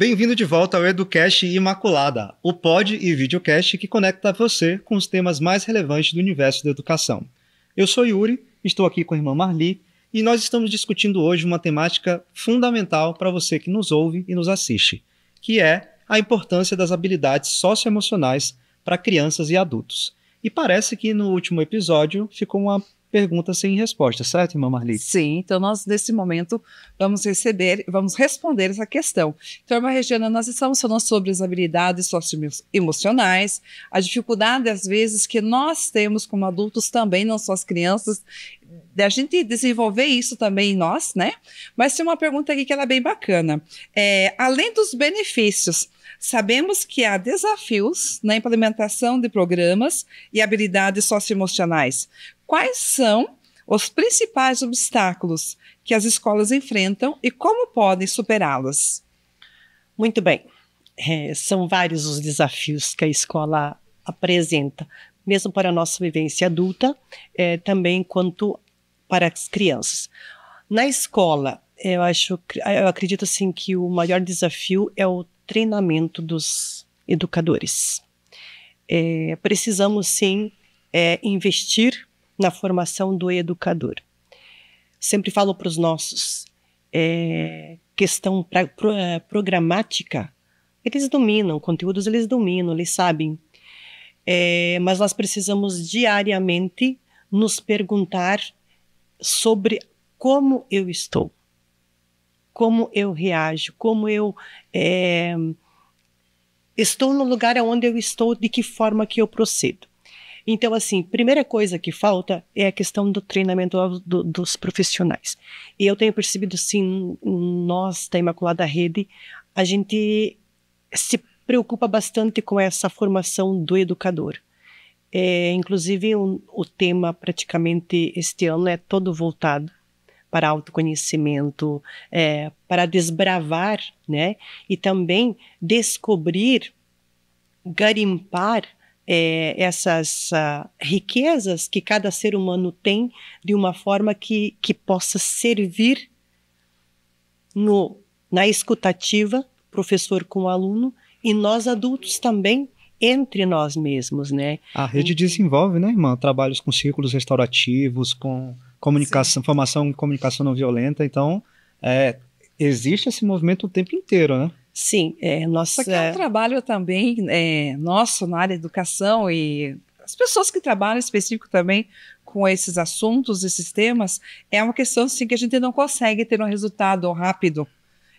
Bem-vindo de volta ao Educast Imaculada, o pod e videocast que conecta você com os temas mais relevantes do universo da educação. Eu sou Yuri, estou aqui com a irmã Marli e nós estamos discutindo hoje uma temática fundamental para você que nos ouve e nos assiste, que é a importância das habilidades socioemocionais para crianças e adultos. E parece que no último episódio ficou uma perguntas sem resposta, certo, irmã Marli? Sim, então nós nesse momento vamos receber, vamos responder essa questão. Então, irmã Regina, nós estamos falando sobre as habilidades socioemocionais, a dificuldade às vezes que nós temos como adultos também, não só as crianças, da gente desenvolver isso também em nós, né? Mas tem uma pergunta aqui que ela é bem bacana. É, além dos benefícios, sabemos que há desafios na implementação de programas e habilidades socioemocionais quais são os principais obstáculos que as escolas enfrentam e como podem superá-los? Muito bem. É, são vários os desafios que a escola apresenta, mesmo para a nossa vivência adulta, é, também quanto para as crianças. Na escola, eu acho, eu acredito assim que o maior desafio é o treinamento dos educadores. É, precisamos sim é, investir na formação do educador. Sempre falo para os nossos, é, questão pra, pro, é, programática, eles dominam, conteúdos eles dominam, eles sabem. É, mas nós precisamos diariamente nos perguntar sobre como eu estou, como eu reajo, como eu é, estou no lugar onde eu estou, de que forma que eu procedo. Então, assim, primeira coisa que falta é a questão do treinamento do, dos profissionais. E eu tenho percebido, sim, nós da Imaculada Rede, a gente se preocupa bastante com essa formação do educador. É, inclusive, o tema praticamente este ano é todo voltado para autoconhecimento, é, para desbravar, né? E também descobrir, garimpar é, essas uh, riquezas que cada ser humano tem de uma forma que, que possa servir no, na escutativa, professor com aluno, e nós adultos também entre nós mesmos, né? A rede desenvolve, né, irmã? Trabalhos com círculos restaurativos, com comunicação, sim. formação em comunicação não violenta. Então, é, existe esse movimento o tempo inteiro, né? Sim, é, nossa... só que é um é. trabalho também é, nosso na área de educação e as pessoas que trabalham específico também com esses assuntos, esses temas, é uma questão assim, que a gente não consegue ter um resultado rápido.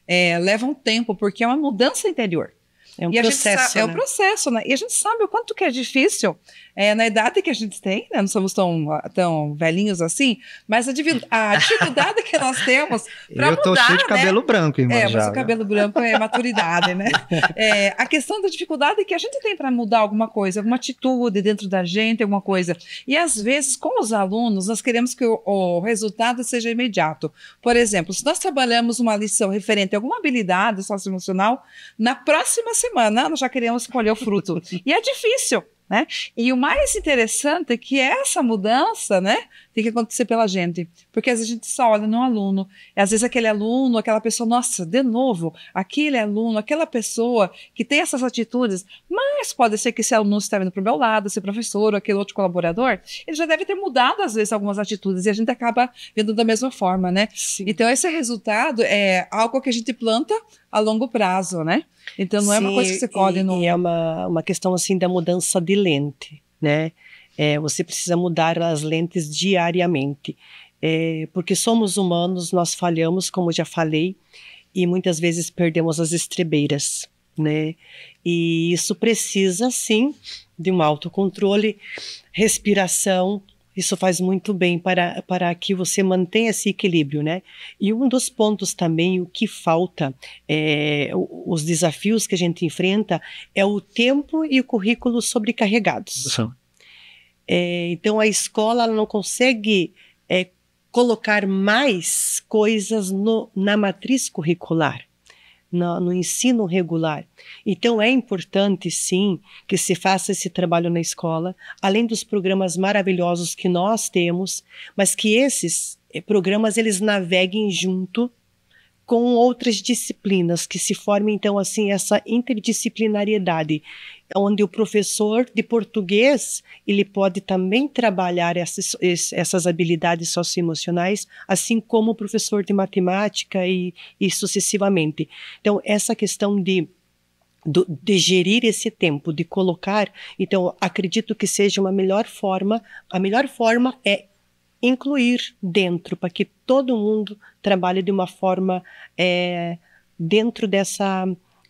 É, leva um tempo, porque é uma mudança interior. É um e processo. Sabe, né? É um né? processo, né? E a gente sabe o quanto que é difícil é, na idade que a gente tem, né? Não somos tão, tão velhinhos assim, mas a, dificuldade que nós temos para mudar, Eu estou cheio de né? cabelo né? branco, irmã. É, mas o cabelo branco é maturidade, né? É, a questão da dificuldade que a gente tem para mudar alguma coisa, alguma atitude dentro da gente, alguma coisa. E às vezes, com os alunos, nós queremos que o, o resultado seja imediato. Por exemplo, se nós trabalhamos uma lição referente a alguma habilidade socioemocional, na próxima semana nós já queremos colher o fruto. E é difícil. Né? E o mais interessante é que essa mudança né, tem que acontecer pela gente, porque às vezes a gente só olha no aluno, e às vezes aquele aluno, aquela pessoa, nossa, de novo, aquele aluno, aquela pessoa que tem essas atitudes, mas pode ser que esse aluno esteja vindo para o meu lado, esse professor, aquele outro colaborador, ele já deve ter mudado às vezes algumas atitudes e a gente acaba vendo da mesma forma, né? Sim. Então esse resultado é algo que a gente planta a longo prazo, né? Então não Sim, é uma coisa que você colhe no... E é uma, uma questão assim da mudança de lente, né? É, você precisa mudar as lentes diariamente. É, porque somos humanos, nós falhamos, como já falei, e muitas vezes perdemos as estrebeiras, né? E isso precisa, sim, de um autocontrole, respiração, isso faz muito bem para, para que você mantenha esse equilíbrio, né? E um dos pontos também, o que falta, é, os desafios que a gente enfrenta, é o tempo e o currículo sobrecarregados. É, então, a escola não consegue é, colocar mais coisas no, na matriz curricular no, no ensino regular. Então é importante, sim, que se faça esse trabalho na escola, além dos programas maravilhosos que nós temos, mas que esses eh, programas eles naveguem junto com outras disciplinas que se forme então assim essa interdisciplinariedade é onde o professor de português ele pode também trabalhar essas, essas habilidades socioemocionais, assim como o professor de matemática e, e sucessivamente. Então, essa questão de de gerir esse tempo, de colocar, então acredito que seja uma melhor forma. A melhor forma é incluir dentro, para que todo mundo trabalhe de uma forma é, dentro dessa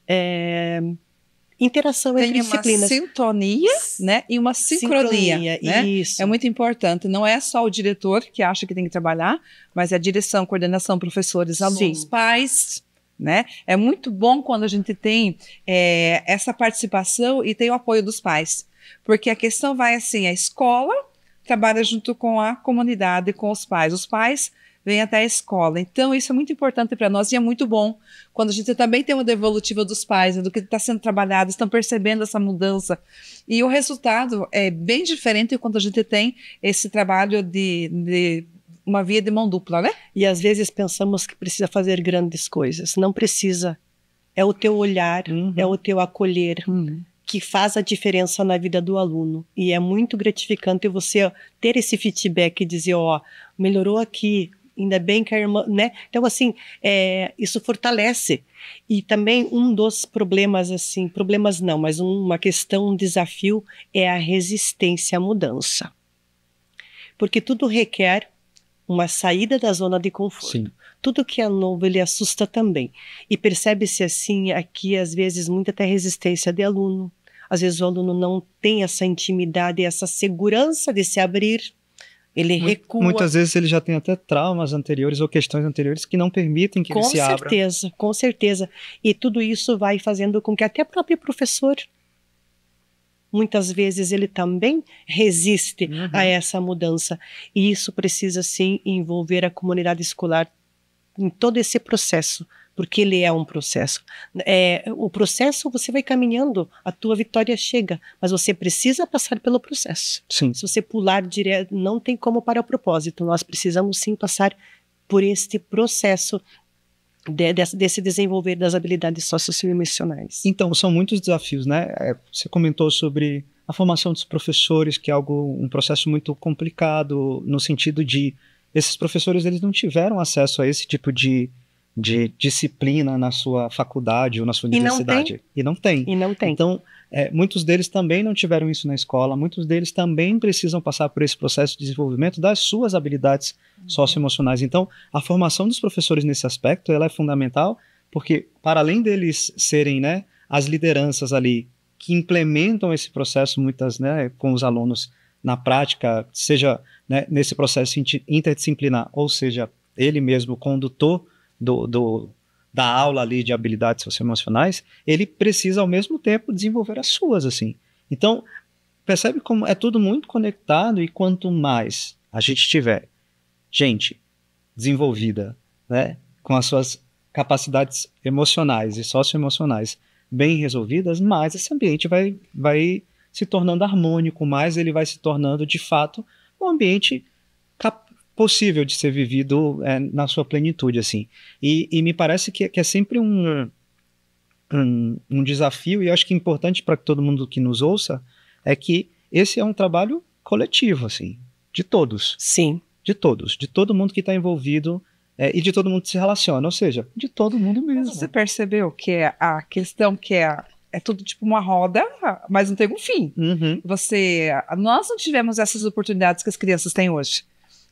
é, interação Tem entre disciplinas. Tem uma sintonia né? e uma sincronia. sincronia né? Isso. É muito importante. Não é só o diretor que acha que tem que trabalhar, mas é a direção, coordenação, professores, alunos, Sim. pais. Né? É muito bom quando a gente tem é, essa participação e tem o apoio dos pais. Porque a questão vai assim: a escola trabalha junto com a comunidade, com os pais. Os pais vem até a escola. Então, isso é muito importante para nós e é muito bom quando a gente também tem uma devolutiva dos pais, né, do que está sendo trabalhado, estão percebendo essa mudança. E o resultado é bem diferente quando a gente tem esse trabalho de, de uma via de mão dupla, né? E às vezes pensamos que precisa fazer grandes coisas. Não precisa. É o teu olhar, uhum. é o teu acolher. Uhum que faz a diferença na vida do aluno. E é muito gratificante você ter esse feedback e dizer, ó, melhorou aqui, ainda bem que a irmã, né? Então, assim, é, isso fortalece. E também um dos problemas, assim, problemas não, mas uma questão, um desafio é a resistência à mudança. Porque tudo requer uma saída da zona de conforto. Sim. Tudo que é novo ele assusta também. E percebe-se assim aqui às vezes muita até resistência de aluno. Às vezes o aluno não tem essa intimidade, essa segurança de se abrir ele recua. Muitas vezes ele já tem até traumas anteriores ou questões anteriores que não permitem que com ele se certeza, abra. Com certeza, com certeza. E tudo isso vai fazendo com que até o próprio professor, muitas vezes, ele também resiste uhum. a essa mudança. E isso precisa, sim, envolver a comunidade escolar em todo esse processo porque ele é um processo. É, o processo você vai caminhando, a tua vitória chega, mas você precisa passar pelo processo. Sim. Se você pular direto, não tem como para o propósito. Nós precisamos sim passar por este processo de, desse, desse, desenvolver das habilidades socioemocionais. Então, são muitos desafios, né? É, você comentou sobre a formação dos professores, que é algo um processo muito complicado no sentido de esses professores eles não tiveram acesso a esse tipo de de disciplina na sua faculdade ou na sua universidade. E não tem. E não tem. E não tem. Então, é, muitos deles também não tiveram isso na escola, muitos deles também precisam passar por esse processo de desenvolvimento das suas habilidades uhum. socioemocionais. Então, a formação dos professores nesse aspecto ela é fundamental, porque para além deles serem né, as lideranças ali que implementam esse processo muitas né, com os alunos na prática, seja né, nesse processo interdisciplinar, ou seja, ele mesmo condutor do, do, da aula ali de habilidades socioemocionais, ele precisa ao mesmo tempo desenvolver as suas, assim. Então, percebe como é tudo muito conectado e quanto mais a gente tiver gente desenvolvida, né, com as suas capacidades emocionais e socioemocionais bem resolvidas, mais esse ambiente vai, vai se tornando harmônico, mais ele vai se tornando de fato um ambiente possível de ser vivido é, na sua plenitude, assim. E, e me parece que, que é sempre um, um, um, desafio, e acho que é importante para todo mundo que nos ouça, é que esse é um trabalho coletivo, assim, de todos. Sim. De todos, de todo mundo que está envolvido é, e de todo mundo que se relaciona, ou seja, de todo mundo mesmo. Você percebeu que é a questão que é é tudo tipo uma roda, mas não tem um fim. Uhum. Você, nós não tivemos essas oportunidades que as crianças têm hoje.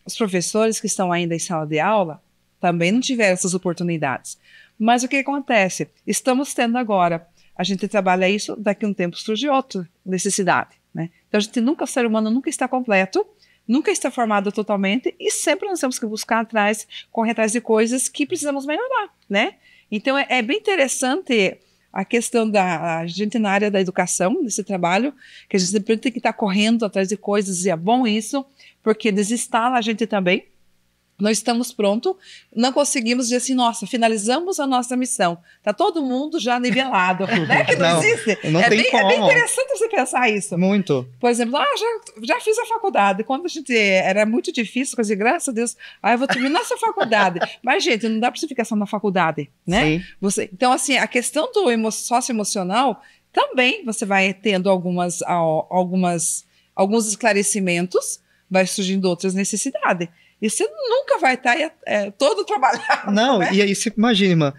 Os professores que estão ainda em sala de aula também não tiveram essas oportunidades. Mas o que acontece? Estamos tendo agora. A gente trabalha isso, daqui a um tempo surge outra necessidade. Né? Então, a gente nunca, o ser humano nunca está completo, nunca está formado totalmente e sempre nós temos que buscar atrás, correr atrás de coisas que precisamos melhorar. Né? Então, é, é bem interessante a questão da a gente na área da educação, desse trabalho, que a gente sempre tem que estar correndo atrás de coisas e é bom isso, porque desinstala a gente também. Nós estamos prontos, não conseguimos dizer assim, nossa, finalizamos a nossa missão. Tá todo mundo já nivelado, né? Que não, não existe. Não é, tem bem, como. é bem interessante você pensar isso. Muito. Por exemplo, ah, já, já fiz a faculdade. Quando a gente era muito difícil, coisa graças a Deus, ah, eu vou terminar essa faculdade. Mas, gente, não dá para você ficar só na faculdade, né? Sim. Você, então, assim, a questão do emo, socioemocional, também você vai tendo algumas, algumas alguns esclarecimentos vai surgindo outras necessidades. E você nunca vai estar tá, é, é, todo trabalhado. Não, né? e aí você imagina, irmã,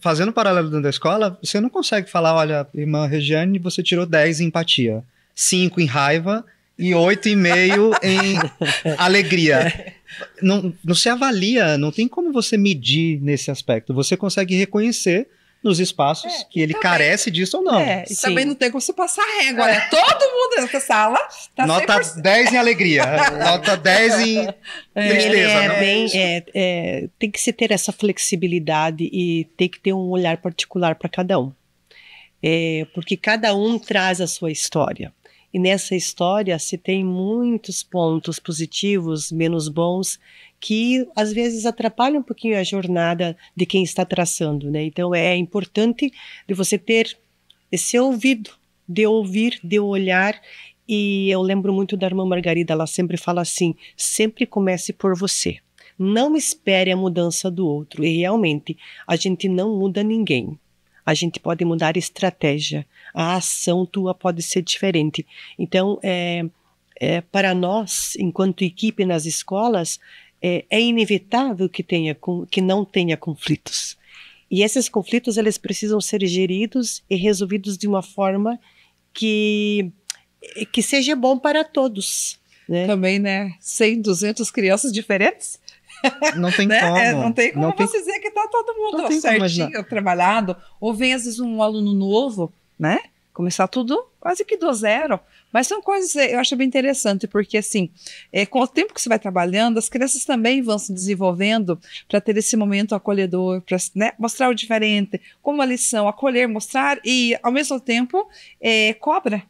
fazendo paralelo dentro da escola, você não consegue falar, olha, irmã Regiane, você tirou 10 em empatia, 5 em raiva e 8,5 em alegria. É. Não, não se avalia, não tem como você medir nesse aspecto. Você consegue reconhecer nos espaços é, que ele também, carece disso ou não. É, e Sim. também não tem como se passar régua, né? É. Todo mundo nessa sala tá Nota 100%. 10 assim. em alegria, nota 10 em é, tristeza. É, né? bem, é, é, tem que se ter essa flexibilidade e tem que ter um olhar particular para cada um. porque cada um traz a sua história. E nessa história se tem muitos pontos positivos, menos bons, que às vezes atrapalham um pouquinho a jornada de quem está traçando, né? Então é importante de você ter esse ouvido, de ouvir, de olhar. E eu lembro muito da irmã Margarida, ela sempre fala assim: sempre comece por você. Não espere a mudança do outro. E realmente, a gente não muda ninguém a gente pode mudar a estratégia, a ação tua pode ser diferente. Então, é, é para nós, enquanto equipe nas escolas, é, é inevitável que, tenha, que não tenha conflitos. E esses conflitos eles precisam ser geridos e resolvidos de uma forma que que seja bom para todos. Né? Também, né? 100, 200 crianças diferentes? Não tem né? como. É, não tem como não você tem... dizer que está todo mundo certinho, trabalhado. Ou vem, às vezes, um aluno novo, né? Começar tudo quase que do zero. Mas são coisas, eu acho bem interessante, porque assim, é, com o tempo que você vai trabalhando, as crianças também vão se desenvolvendo para ter esse momento acolhedor, para né, mostrar o diferente, como a lição, acolher, mostrar e, ao mesmo tempo, é, cobra.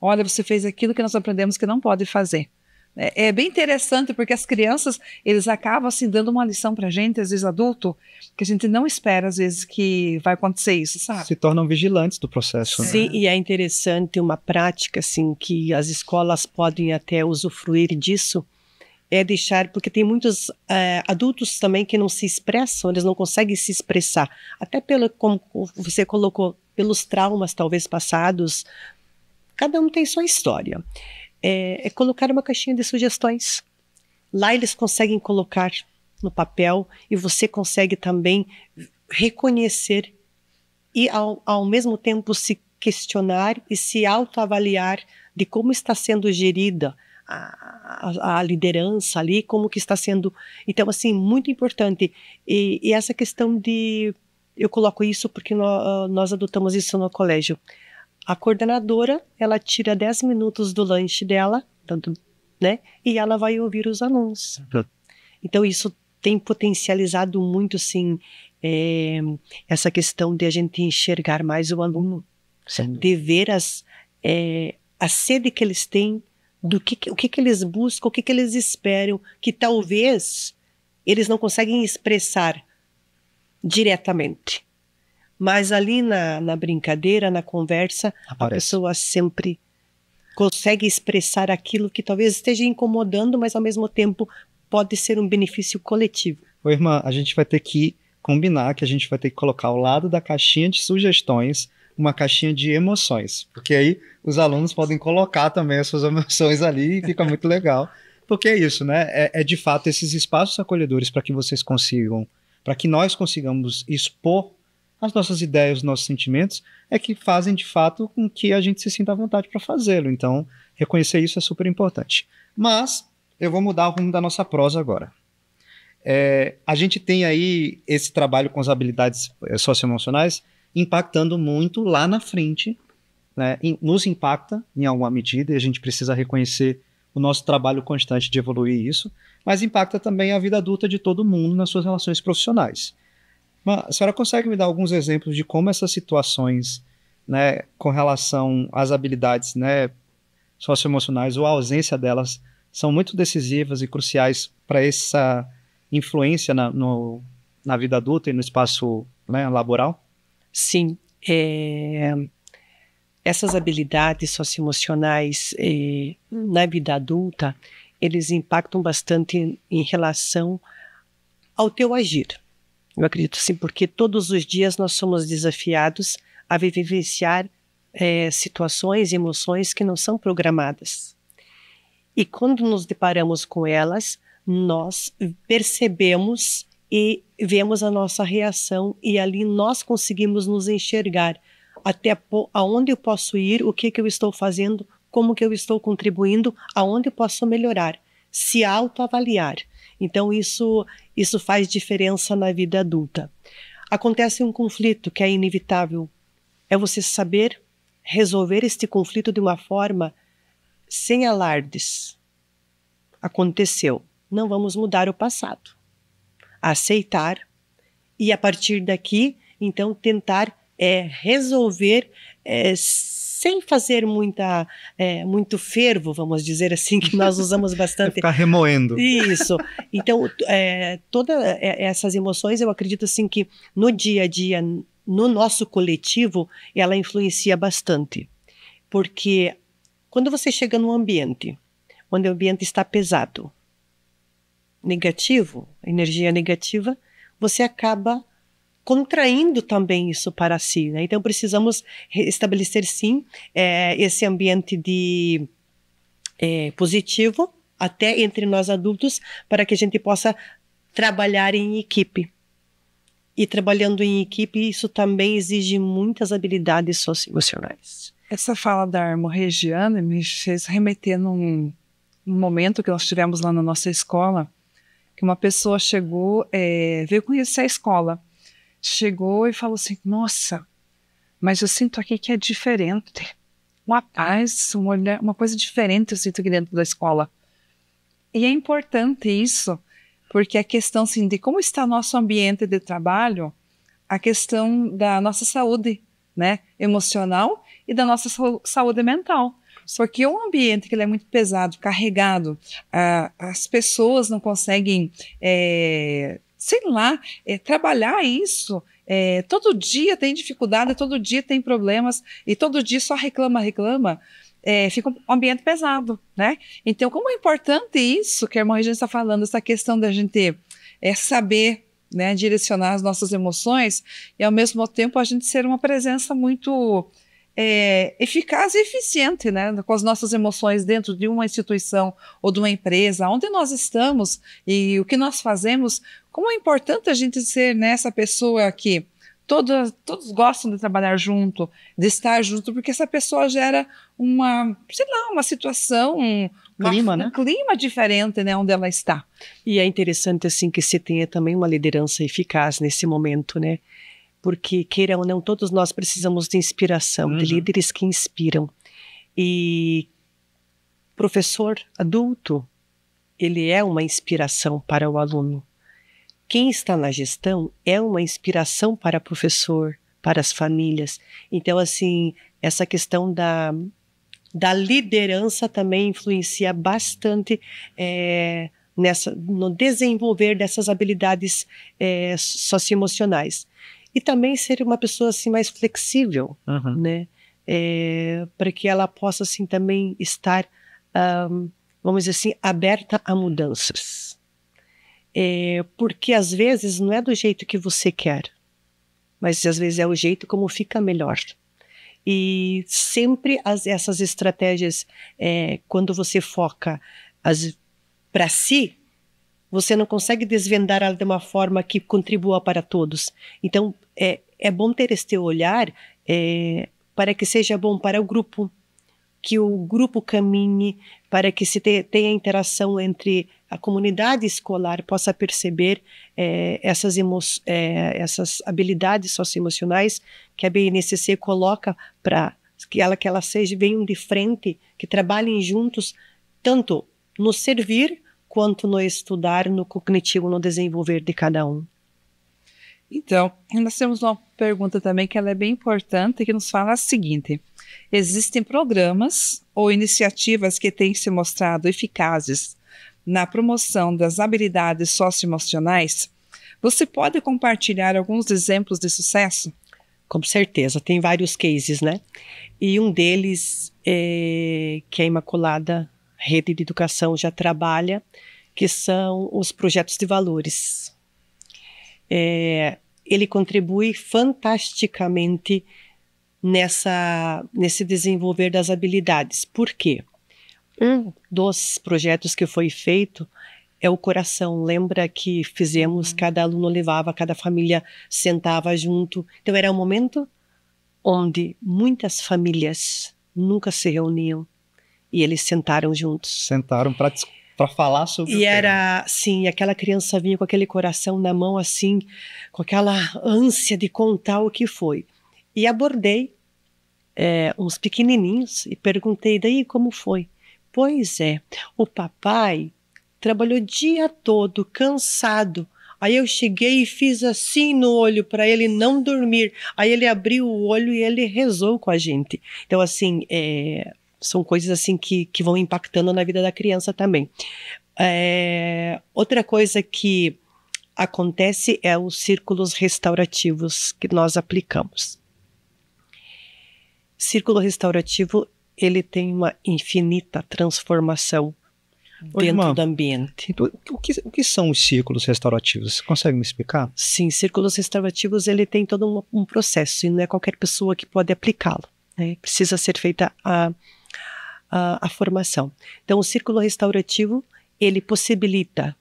Olha, você fez aquilo que nós aprendemos que não pode fazer. É, é, bem interessante porque as crianças eles acabam assim dando uma lição para gente às vezes adulto que a gente não espera às vezes que vai acontecer isso, sabe? Se tornam vigilantes do processo. Né? Sim, né? e é interessante uma prática assim que as escolas podem até usufruir disso é deixar, porque tem muitos é, adultos também que não se expressam, eles não conseguem se expressar, até pelo como você colocou, pelos traumas talvez passados. Cada um tem sua história é, é colocar uma caixinha de sugestões. Lá eles conseguem colocar no papel e você consegue também reconhecer e ao, ao mesmo tempo se questionar e se autoavaliar de como está sendo gerida a, a, a, liderança ali, como que está sendo. Então, assim, muito importante. E, e essa questão de. Eu coloco isso porque nós adotamos isso no colégio. A coordenadora, ela tira 10 minutos do lanche dela, né? E ela vai ouvir os alunos. Então, isso tem potencializado muito, sim, é, essa questão de a gente enxergar mais o aluno, Sim. de ver as, é, a sede que eles têm, do que, o que, que eles buscam, o que, que eles esperam, que talvez eles não conseguem expressar diretamente. Mas ali na, na brincadeira, na conversa, Aparece. a pessoa sempre consegue expressar aquilo que talvez esteja incomodando, mas ao mesmo tempo pode ser um benefício coletivo. Ô, irmã, a gente vai ter que combinar que a gente vai ter que colocar ao lado da caixinha de sugestões uma caixinha de emoções, porque aí os alunos podem colocar também as suas emoções ali e fica muito legal. Porque é isso, né? É, é de fato esses espaços acolhedores para que vocês consigam, para que nós consigamos expor as nossas ideias, os nossos sentimentos, é que fazem de fato com que a gente se sinta à vontade para fazê-lo. Então, reconhecer isso é super importante. Mas eu vou mudar o rumo da nossa prosa agora. É, a gente tem aí esse trabalho com as habilidades eh, socioemocionais impactando muito lá na frente, né? nos impacta em alguma medida e a gente precisa reconhecer o nosso trabalho constante de evoluir isso, mas impacta também a vida adulta de todo mundo nas suas relações profissionais. Mas a senhora consegue me dar alguns exemplos de como essas situações, né, com relação às habilidades, né, socioemocionais ou a ausência delas, são muito decisivas e cruciais para essa influência na, no, na vida adulta e no espaço né, laboral? Sim. É... Essas habilidades socioemocionais é... na vida adulta, eles impactam bastante em relação ao teu agir. Eu acredito sim, porque todos os dias nós somos desafiados a vivenciar é, situações emoções que não são programadas. E quando nos deparamos com elas, nós percebemos e vemos a nossa reação e ali nós conseguimos nos enxergar até aonde eu posso ir, o que, que eu estou fazendo, como que eu estou contribuindo, aonde eu posso melhorar, se autoavaliar. Então isso isso faz diferença na vida adulta. Acontece um conflito que é inevitável. É você saber resolver este conflito de uma forma sem alardes. Aconteceu. Não vamos mudar o passado. Aceitar e a partir daqui, então tentar é, resolver é, sem fazer muita, é, muito fervo, vamos dizer assim, que nós usamos bastante. Ficar remoendo. Isso. Então, é, todas é, essas emoções, eu acredito assim que no dia a dia, no nosso coletivo, ela influencia bastante. Porque quando você chega num ambiente onde o ambiente está pesado, negativo, energia negativa, você acaba contraindo também isso para si. Né? Então, precisamos estabelecer, sim, é, esse ambiente de é, positivo, até entre nós adultos, para que a gente possa trabalhar em equipe. E trabalhando em equipe, isso também exige muitas habilidades socioemocionais. Essa fala da Armorregiana me fez remeter num, num momento que nós tivemos lá na nossa escola, que uma pessoa chegou, é, veio conhecer a escola chegou e falou assim: Nossa, mas eu sinto aqui que é diferente. Uma paz, uma, uma coisa diferente eu sinto aqui dentro da escola. E é importante isso, porque a questão assim, de como está nosso ambiente de trabalho, a questão da nossa saúde né, emocional e da nossa saúde mental. porque que é um ambiente que ele é muito pesado, carregado, ah, as pessoas não conseguem eh, sei lá, é, trabalhar isso. É, todo dia tem dificuldade, todo dia tem problemas, e todo dia só reclama, reclama. É, fica um ambiente pesado, né? Então, como é importante isso que a irmã Regina está falando, essa questão da gente é, saber né, direcionar as nossas emoções e, ao mesmo tempo, a gente ser uma presença muito é, eficaz e eficiente, né, com as nossas emoções dentro de uma instituição ou de uma empresa, onde nós estamos e o que nós fazemos, como é importante a gente ser nessa né, pessoa que todos, todos gostam de trabalhar junto, de estar junto, porque essa pessoa gera uma, sei lá, uma situação, um, clima, uma, né? um clima diferente, né, onde ela está. E é interessante assim que se tenha também uma liderança eficaz nesse momento, né? porque, queira ou não, todos nós precisamos de inspiração, uhum. de líderes que inspiram. E professor adulto, ele é uma inspiração para o aluno. Quem está na gestão é uma inspiração para professor, para as famílias. Então, assim, essa questão da, da liderança também influencia bastante é, nessa, no desenvolver dessas habilidades é, socioemocionais e também ser uma pessoa assim mais flexível, uhum. né? É, para que ela possa assim também estar, um, vamos dizer assim, aberta a mudanças, é, porque às vezes não é do jeito que você quer, mas às vezes é o jeito como fica melhor. E sempre as, essas estratégias, é, quando você foca para si, você não consegue desvendar ela de uma forma que contribua para todos. Então, é, é bom ter este olhar é, para que seja bom para o grupo, que o grupo caminhe, para que se te, tenha interação entre a comunidade escolar, possa perceber é, essas, é, essas habilidades socioemocionais que a BNCC coloca para que ela que elas sejam venham de frente, que trabalhem juntos tanto no servir quanto no estudar, no cognitivo, no desenvolver de cada um? Então, nós temos uma pergunta também que ela é bem importante, que nos fala a seguinte: existem programas ou iniciativas que têm se mostrado eficazes na promoção das habilidades socioemocionais? Você pode compartilhar alguns exemplos de sucesso? Com certeza, tem vários cases, né? E um deles eh, é que a Imaculada rede de educação já trabalha, que são os projetos de valores. É, ele contribui fantasticamente nessa, nesse desenvolver das habilidades. Por quê? Um dos projetos que foi feito é o coração. Lembra que fizemos, uhum. cada aluno levava, cada família sentava junto. Então era um momento onde muitas famílias nunca se reuniam e eles sentaram juntos. Sentaram para para falar sobre e era tema. sim aquela criança vinha com aquele coração na mão assim com aquela ânsia de contar o que foi e abordei é, uns pequenininhos e perguntei daí como foi pois é o papai trabalhou o dia todo cansado Aí eu cheguei e fiz assim no olho para ele não dormir. Aí ele abriu o olho e ele rezou com a gente. Então, assim, é, são coisas assim que, que vão impactando na vida da criança também. É, outra coisa que acontece é os círculos restaurativos que nós aplicamos. Círculo restaurativo ele tem uma infinita transformação dentro irmã, do ambiente. O que, o que, são os círculos restaurativos? Você consegue me explicar? Sim, círculos restaurativos ele tem todo um, um processo e não é qualquer pessoa que pode aplicá-lo. Né? Precisa ser feita a a, a formação. Então, o círculo restaurativo ele possibilita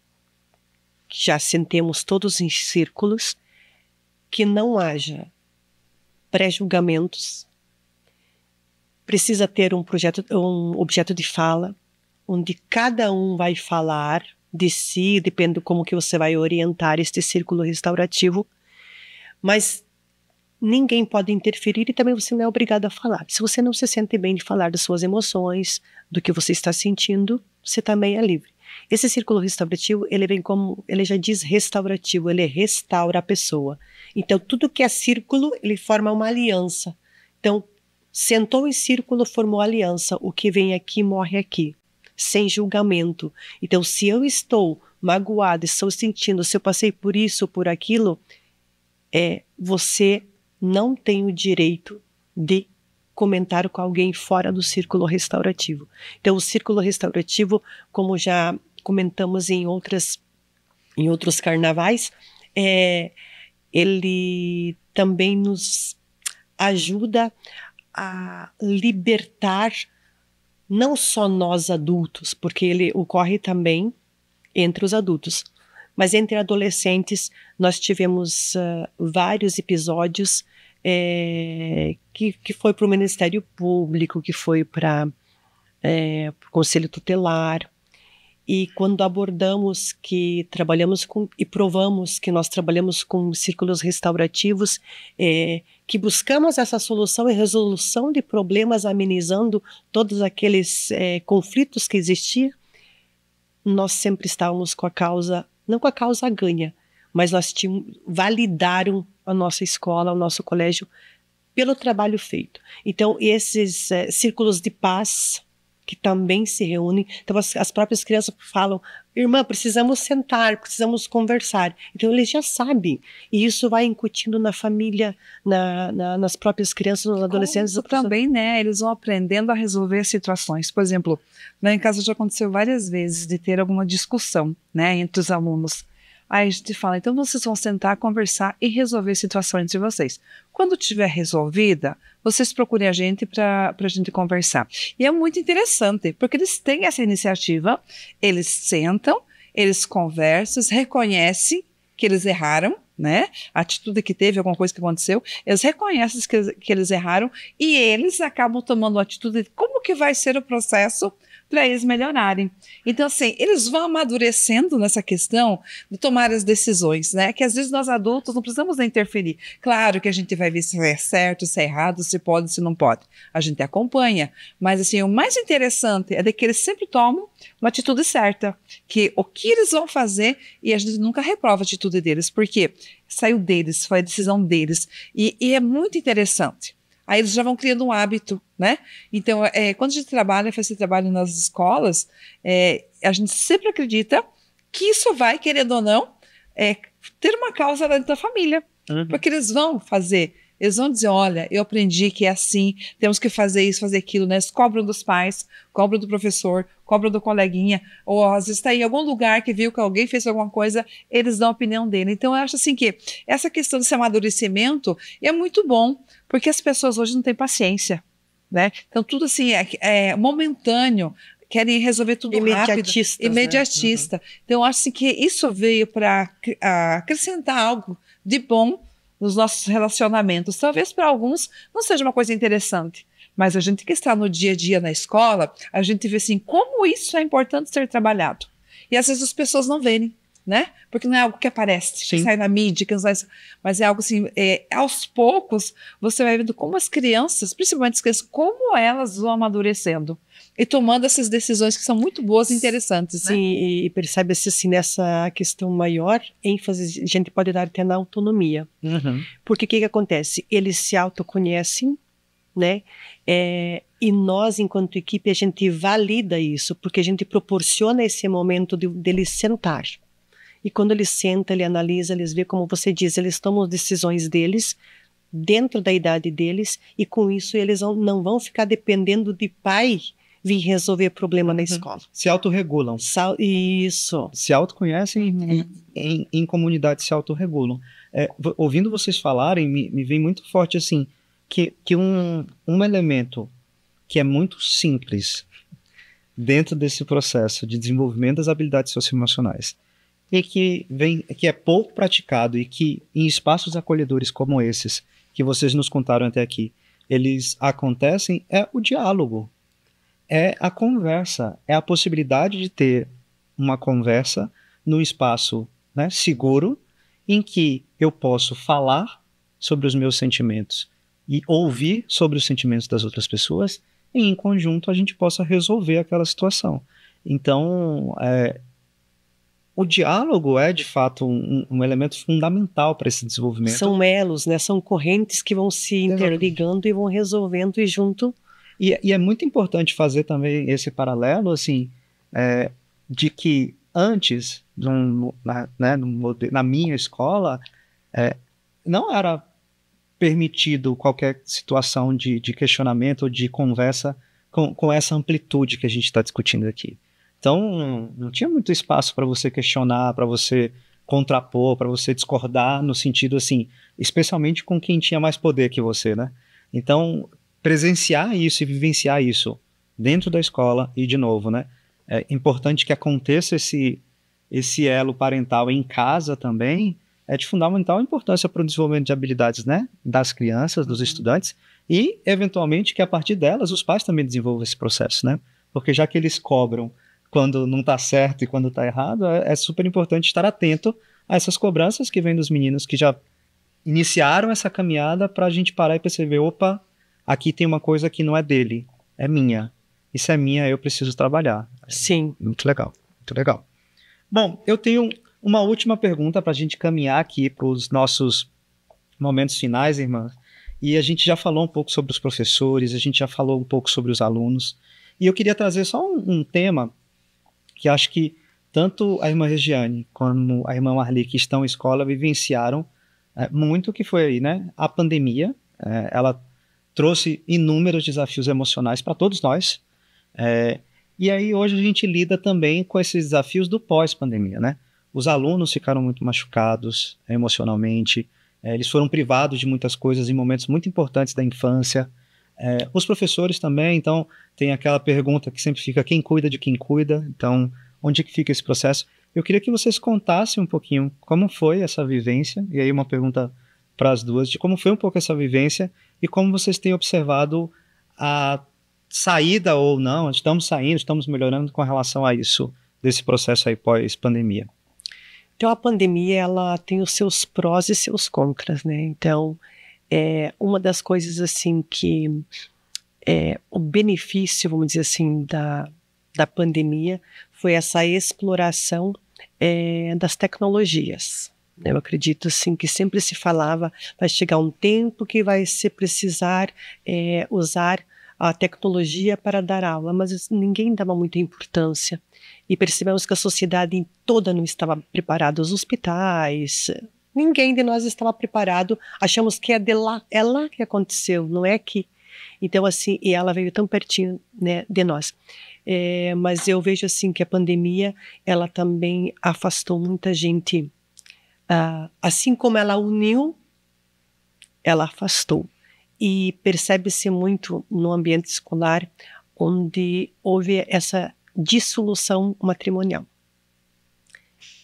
que já sentemos todos em círculos, que não haja pré-julgamentos, precisa ter um projeto, um objeto de fala, onde cada um vai falar de si, depende como que você vai orientar este círculo restaurativo, mas ninguém pode interferir e também você não é obrigado a falar. Se você não se sente bem de falar das suas emoções, do que você está sentindo, você também é livre. Esse círculo restaurativo, ele vem como, ele já diz restaurativo, ele restaura a pessoa. Então, tudo que é círculo, ele forma uma aliança. Então, sentou em círculo, formou aliança. O que vem aqui morre aqui, sem julgamento. Então, se eu estou magoada, estou sentindo, se eu passei por isso, por aquilo, é você não tem o direito de comentar com alguém fora do círculo restaurativo. Então, o círculo restaurativo, como já comentamos em outras em outros carnavais, é, ele também nos ajuda a libertar não só nós adultos, porque ele ocorre também entre os adultos, mas entre adolescentes nós tivemos uh, vários episódios é, que, que foi para o Ministério Público, que foi para é, o Conselho Tutelar. E quando abordamos que trabalhamos com, e provamos que nós trabalhamos com círculos restaurativos, é, que buscamos essa solução e resolução de problemas, amenizando todos aqueles é, conflitos que existiam, nós sempre estávamos com a causa, não com a causa ganha, mas nós tínhamos, validaram a nossa escola, o nosso colégio, pelo trabalho feito. Então, esses é, círculos de paz que também se reúnem, então as, as próprias crianças falam, irmã, precisamos sentar, precisamos conversar. Então, eles já sabem, e isso vai incutindo na família, na, na, nas próprias crianças, nos adolescentes. Como também, né, eles vão aprendendo a resolver situações. Por exemplo, lá em casa já aconteceu várias vezes de ter alguma discussão, né, entre os alunos. Aí a gente fala, então vocês vão sentar, conversar e resolver a situação entre vocês. Quando tiver resolvida, vocês procurem a gente para a gente conversar. E é muito interessante, porque eles têm essa iniciativa, eles sentam, eles conversam, reconhecem que eles erraram, né? A atitude que teve, alguma coisa que aconteceu, eles reconhecem que, que eles erraram e eles acabam tomando a atitude de como que vai ser o processo para eles melhorarem. Então, assim, eles vão amadurecendo nessa questão de tomar as decisões, né? Que às vezes nós adultos não precisamos interferir. Claro que a gente vai ver se é certo, se é errado, se pode, se não pode. A gente acompanha. Mas, assim, o mais interessante é de que eles sempre tomam uma atitude certa, que o que eles vão fazer e a gente nunca reprova a atitude deles, porque saiu deles, foi a decisão deles. e, e é muito interessante. Aí eles já vão criando um hábito, né? Então, é, quando a gente trabalha, faz esse trabalho nas escolas, é, a gente sempre acredita que isso vai, querendo ou não, é, ter uma causa dentro da família. Uhum. Porque eles vão fazer eles vão dizer: olha, eu aprendi que é assim, temos que fazer isso, fazer aquilo, né? Eles cobram dos pais, cobram do professor, cobram do coleguinha, ou às vezes está em algum lugar que viu que alguém fez alguma coisa, eles dão a opinião dele. Então, eu acho assim que essa questão desse amadurecimento é muito bom, porque as pessoas hoje não têm paciência, né? Então tudo assim é, é momentâneo, querem resolver tudo né? imediatista, rápido, imediatista. Né? Uhum. Então eu acho assim que isso veio para acrescentar algo de bom nos nossos relacionamentos. Talvez para alguns não seja uma coisa interessante, mas a gente que está no dia a dia na escola, a gente vê assim como isso é importante ser trabalhado. E às vezes as pessoas não verem né? Porque não é algo que aparece, Sim. que sai na mídia, que sai, mas é algo assim, é, aos poucos você vai vendo como as crianças, principalmente as crianças, como elas vão amadurecendo e tomando essas decisões que são muito boas e interessantes. Né? Sim, né? e, percebe-se assim nessa questão maior ênfase a gente pode dar até na autonomia, uhum. porque o que, que acontece? Eles se autoconhecem, né? É, e nós, enquanto equipe, a gente valida isso, porque a gente proporciona esse momento de, eles sentar. E quando ele senta, ele analisa, eles vê como você diz, eles tomam decisões deles dentro da idade deles e com isso eles não vão ficar dependendo de pai vir resolver problema na uhum. escola. Se autorregulam. isso. Se autoconhecem uhum. em, em, em, comunidade se autorregulam. É, ouvindo vocês falarem, me, me vem muito forte assim, que, que um, um elemento que é muito simples dentro desse processo de desenvolvimento das habilidades socioemocionais e que vem que é pouco praticado e que em espaços acolhedores como esses que vocês nos contaram até aqui, eles acontecem é o diálogo. É a conversa, é a possibilidade de ter uma conversa num espaço né, seguro em que eu posso falar sobre os meus sentimentos e ouvir sobre os sentimentos das outras pessoas e em conjunto a gente possa resolver aquela situação. Então, é, o diálogo é de fato um, um elemento fundamental para esse desenvolvimento. São elos, né? São correntes que vão se interligando e vão resolvendo e junto. E, é, e é muito importante fazer também esse paralelo, assim, é, de que antes, num, na, né, num, na, minha escola, é, não era permitido qualquer situação de, de questionamento ou de conversa com, com essa amplitude que a gente está discutindo aqui. Então, não tinha muito espaço para você questionar, para você contrapor, para você discordar, no sentido assim, especialmente com quem tinha mais poder que você, né? Então, presenciar isso e vivenciar isso dentro da escola e de novo, né? É importante que aconteça esse esse elo parental em casa também é de fundamental importância para o desenvolvimento de habilidades, né, das crianças, dos uhum. estudantes e eventualmente que a partir delas os pais também desenvolvam esse processo, né? Porque já que eles cobram quando não está certo e quando está errado, é, é super importante estar atento a essas cobranças que vêm dos meninos que já iniciaram essa caminhada para a gente parar e perceber, opa, aqui tem uma coisa que não é dele, é minha. Isso é minha, eu preciso trabalhar. Sim. Muito legal, muito legal. Bom, eu tenho uma última pergunta para a gente caminhar aqui para os nossos momentos finais, irmã. E a gente já falou um pouco sobre os professores, a gente já falou um pouco sobre os alunos. E eu queria trazer só um, um tema que acho que tanto a irmã Regiane como a irmã Marli, que estão em escola, vivenciaram é, muito que foi né, a pandemia. É, ela trouxe inúmeros desafios emocionais para todos nós. É, e aí hoje a gente lida também com esses desafios do pós-pandemia, né? Os alunos ficaram muito machucados é, emocionalmente, é, eles foram privados de muitas coisas em momentos muito importantes da infância, é, os professores também, então, tem aquela pergunta que sempre fica: quem cuida de quem cuida? Então, onde é que fica esse processo? Eu queria que vocês contassem um pouquinho como foi essa vivência, e aí uma pergunta para as duas, de como foi um pouco essa vivência e como vocês têm observado a saída ou não, estamos saindo, estamos melhorando com relação a isso, desse processo aí pós-pandemia. Então, a pandemia, ela tem os seus prós e seus contras, né? Então, é, uma das coisas assim que é, o benefício, vamos dizer assim, da, da pandemia foi essa exploração é, das tecnologias. Eu acredito assim que sempre se falava vai chegar um tempo que vai se precisar é, usar a tecnologia para dar aula, mas ninguém dava muita importância e percebemos que a sociedade toda não estava preparada, os hospitais, Ninguém de nós estava preparado. Achamos que é de lá, é lá que aconteceu, não é aqui. Então assim, e ela veio tão pertinho, né, de nós. É, mas eu vejo assim que a pandemia ela também afastou muita gente. Ah, assim como ela uniu, ela afastou. E percebe-se muito no ambiente escolar onde houve essa dissolução matrimonial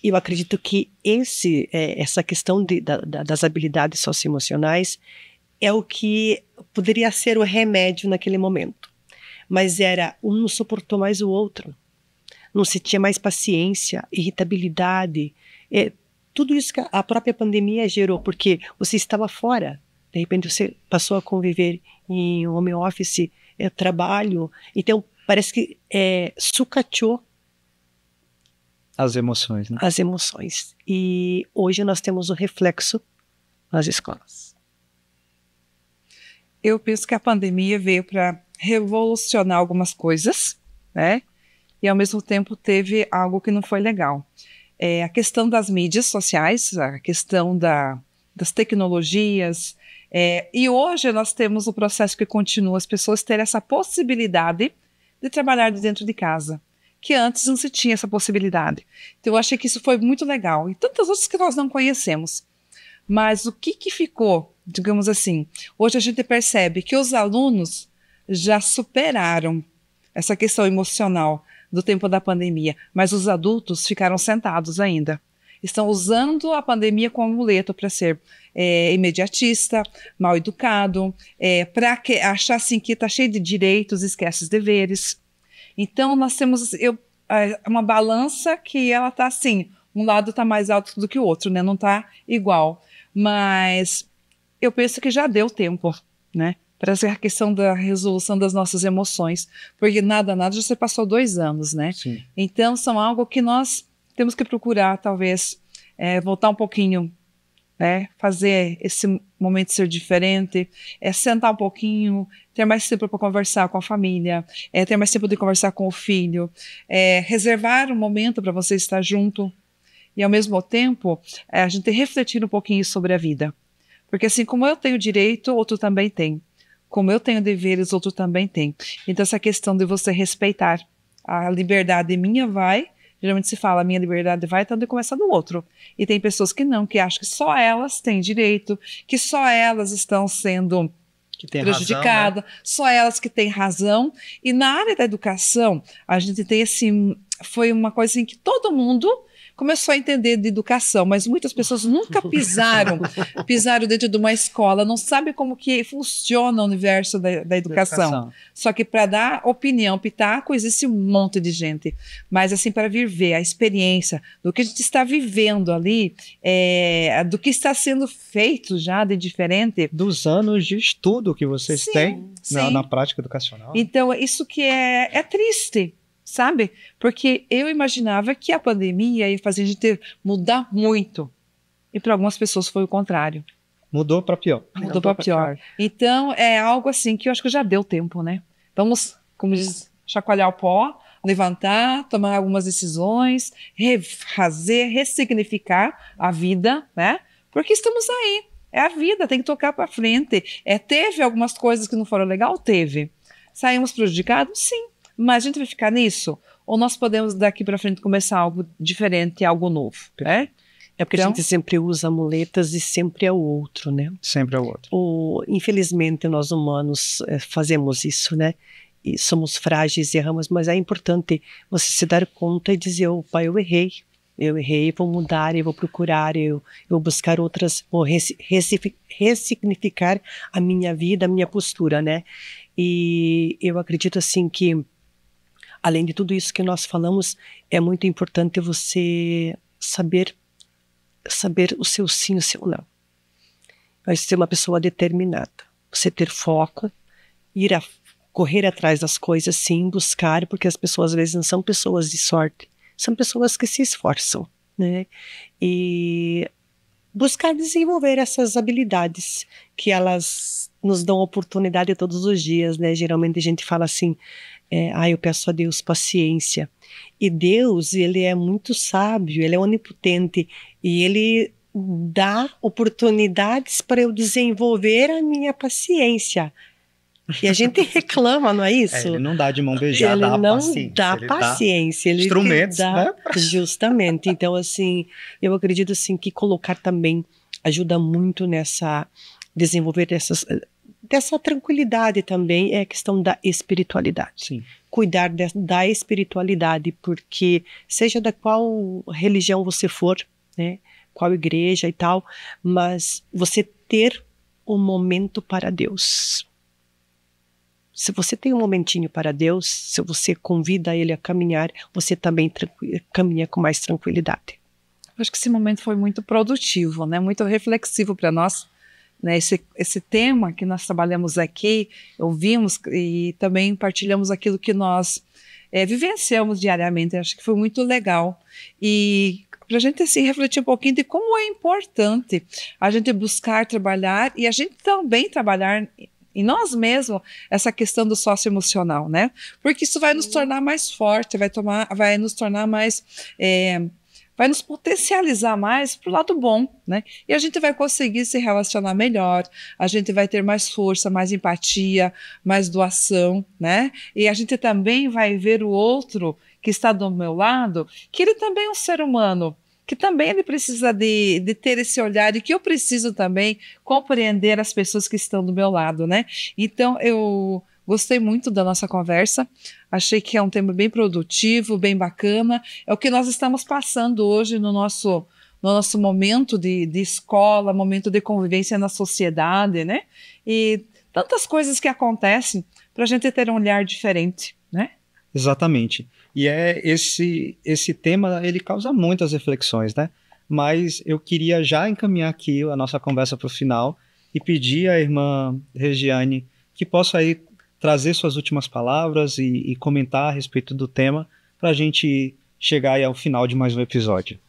eu acredito que esse, é, essa questão de, da, das habilidades socioemocionais é o que poderia ser o remédio naquele momento. Mas era um não suportou mais o outro, não se tinha mais paciência, irritabilidade, é, tudo isso que a própria pandemia gerou, porque você estava fora, de repente você passou a conviver em home office, é, trabalho, então parece que é, sucateou as emoções, né? As emoções. E hoje nós temos o reflexo nas escolas. Eu penso que a pandemia veio para revolucionar algumas coisas, né? E ao mesmo tempo teve algo que não foi legal. É a questão das mídias sociais, a questão da, das tecnologias. É, e hoje nós temos o processo que continua, as pessoas terem essa possibilidade de trabalhar de dentro de casa que antes não se tinha essa possibilidade. Então eu achei que isso foi muito legal. E tantas outras que nós não conhecemos. Mas o que, que ficou, digamos assim, hoje a gente percebe que os alunos já superaram essa questão emocional do tempo da pandemia, mas os adultos ficaram sentados ainda. Estão usando a pandemia como amuleto para ser é, imediatista, mal educado, é, para achar assim que está cheio de direitos, esquece os deveres. Então nós temos assim, eu, é, uma balança que ela está assim, um lado está mais alto do que o outro, né? Não está igual. Mas eu penso que já deu tempo, né? Para essa questão da resolução das nossas emoções, porque nada, nada, já se passou dois anos, né? Sim. Então são algo que nós temos que procurar, talvez, é, voltar um pouquinho né? Fazer esse momento ser diferente, é sentar um pouquinho, ter mais tempo para conversar com a família, é ter mais tempo de conversar com o filho, é reservar um momento para você estar junto e ao mesmo tempo é a gente refletir um pouquinho sobre a vida, porque assim como eu tenho direito, outro também tem. Como eu tenho deveres, outro também tem. Então essa questão de você respeitar a liberdade minha vai Geralmente se fala, minha liberdade vai tanto e começa do outro. E tem pessoas que não, que acham que só elas têm direito, que só elas estão sendo prejudicadas, né? só elas que têm razão. E na área da educação, a gente tem esse. Foi uma coisa em assim que todo mundo começou a entender de educação, mas muitas pessoas nunca pisaram, pisaram dentro de uma escola, não sabem como que funciona o universo da, da educação. educação. Só que para dar opinião, pitaco, existe um monte de gente. Mas assim, para viver a experiência do que a gente está vivendo ali, é, do que está sendo feito já de diferente. Dos anos de estudo que vocês sim, têm sim. Na, na prática educacional. Então, isso que é, é triste sabe? Porque eu imaginava que a pandemia ia fazer a gente ter, mudar muito. E para algumas pessoas foi o contrário. Mudou para pior. Mudou, Mudou para pior. pior. Então é algo assim que eu acho que já deu tempo, né? Vamos, como diz, chacoalhar o pó, levantar, tomar algumas decisões, refazer, ressignificar a vida, né? Porque estamos aí. É a vida, tem que tocar para frente. É, teve algumas coisas que não foram legal? Teve. Saímos prejudicados? Sim mas a gente vai ficar nisso? Ou nós podemos daqui para frente começar algo diferente, algo novo, né? É porque então, a gente sempre usa muletas e sempre é o outro, né? Sempre é o outro. O, infelizmente, nós humanos é, fazemos isso, né? E somos frágeis, e erramos, mas é importante você se dar conta e dizer: opa, eu errei, eu errei, vou mudar, eu vou procurar, eu, eu vou buscar outras, vou ressignificar a minha vida, a minha postura, né? E eu acredito assim que Além de tudo isso que nós falamos, é muito importante você saber saber o seu sim e o seu não. Mas ser uma pessoa determinada, você ter foco, ir a correr atrás das coisas, sim, buscar, porque as pessoas às vezes não são pessoas de sorte, são pessoas que se esforçam, né? E buscar desenvolver essas habilidades que elas nos dão oportunidade todos os dias, né? Geralmente a gente fala assim, é, ah, eu peço a Deus paciência. E Deus, ele é muito sábio, ele é onipotente e ele dá oportunidades para eu desenvolver a minha paciência. E a gente reclama, não é, é isso? É, ele não dá de mão beijada ele dá não paciência, dá ele paciência. Dá ele instrumentos, dá, né? Justamente. Então, assim, eu acredito assim que colocar também ajuda muito nessa desenvolver essas dessa tranquilidade também é a questão da espiritualidade. Sim. Cuidar de, da espiritualidade, porque seja da qual religião você for, né, qual igreja e tal, mas você ter um momento para Deus. Se você tem um momentinho para Deus, se você convida ele a caminhar, você também caminha com mais tranquilidade. Acho que esse momento foi muito produtivo, né? Muito reflexivo para nós né? Esse, esse tema que nós trabalhamos aqui, ouvimos e também partilhamos aquilo que nós é, vivenciamos diariamente. Eu acho que foi muito legal. E para a gente assim, refletir um pouquinho de como é importante a gente buscar trabalhar e a gente também trabalhar em nós mesmos essa questão do sócio emocional, né? Porque isso vai nos tornar mais forte, vai, tomar, vai nos tornar mais. É, vai nos potencializar mais para o lado bom, né? E a gente vai conseguir se relacionar melhor, a gente vai ter mais força, mais empatia, mais doação, né? E a gente também vai ver o outro que está do meu lado, que ele também é um ser humano, que também ele precisa de, de ter esse olhar e que eu preciso também compreender as pessoas que estão do meu lado, né? Então eu Gostei muito da nossa conversa. Achei que é um tema bem produtivo, bem bacana. É o que nós estamos passando hoje no nosso no nosso momento de, de escola, momento de convivência na sociedade, né? E tantas coisas que acontecem para a gente ter um olhar diferente, né? Exatamente. E é esse esse tema ele causa muitas reflexões, né? Mas eu queria já encaminhar aqui a nossa conversa para o final e pedir à irmã Regiane que possa aí trazer suas últimas palavras e, e comentar a respeito do tema para a gente chegar ao final de mais um episódio.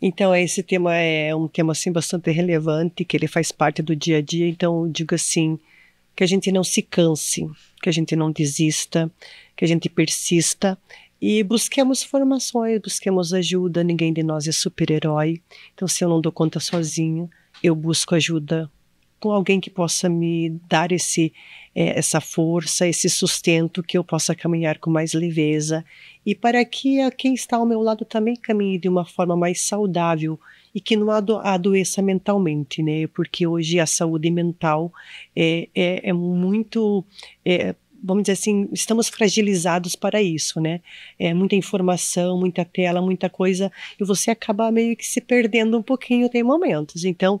Então, esse tema é um tema assim bastante relevante, que ele faz parte do dia a dia, então digo assim, que a gente não se canse, que a gente não desista, que a gente persista e busquemos formações, busquemos ajuda, ninguém de nós é super-herói. Então, se eu não dou conta sozinho, eu busco ajuda com alguém que possa me dar esse é, essa força, esse sustento que eu possa caminhar com mais leveza e para que a quem está ao meu lado também caminhe de uma forma mais saudável e que não ado adoeça mentalmente, né? Porque hoje a saúde mental é, é, é muito é, vamos dizer assim, estamos fragilizados para isso, né? É muita informação, muita tela, muita coisa, e você acaba meio que se perdendo um pouquinho tem momentos. Então,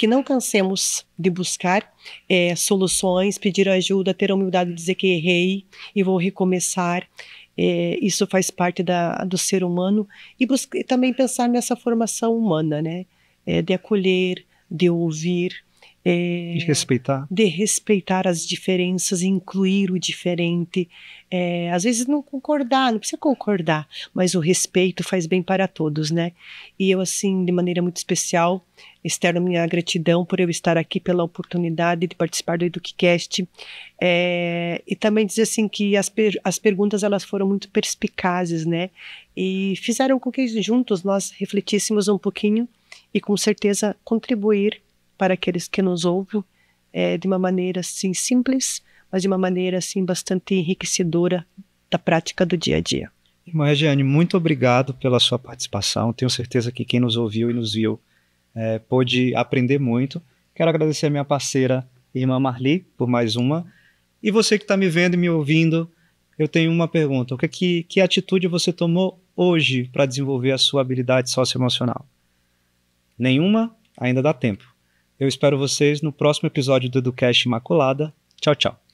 que não cansemos de buscar é, soluções, pedir ajuda, ter a humildade de dizer que errei e vou recomeçar. É, isso faz parte da, do ser humano e, também pensar nessa formação humana, né? É, de acolher, de ouvir, é, de respeitar. De respeitar as diferenças, incluir o diferente. É, às vezes não concordar, não precisa concordar, mas o respeito faz bem para todos, né? E eu, assim, de maneira muito especial, externo minha gratidão por eu estar aqui, pela oportunidade de participar do Educast, É, e também dizer, assim, que as, per as perguntas elas foram muito perspicazes, né? E fizeram com que juntos nós refletíssemos um pouquinho e com certeza contribuir para aqueles que nos ouvem é, de uma maneira assim simples, mas de uma maneira assim bastante enriquecedora da prática do dia a dia. Irmã Regiane, muito obrigado pela sua participação. Tenho certeza que quem nos ouviu e nos viu é, pôde aprender muito. Quero agradecer a minha parceira, irmã Marli, por mais uma. E você que está me vendo e me ouvindo, eu tenho uma pergunta. Que, é que, que atitude você tomou hoje para desenvolver a sua habilidade socioemocional? Nenhuma? Ainda dá tempo. Eu espero vocês no próximo episódio do EduCast Imaculada. Tchau, tchau.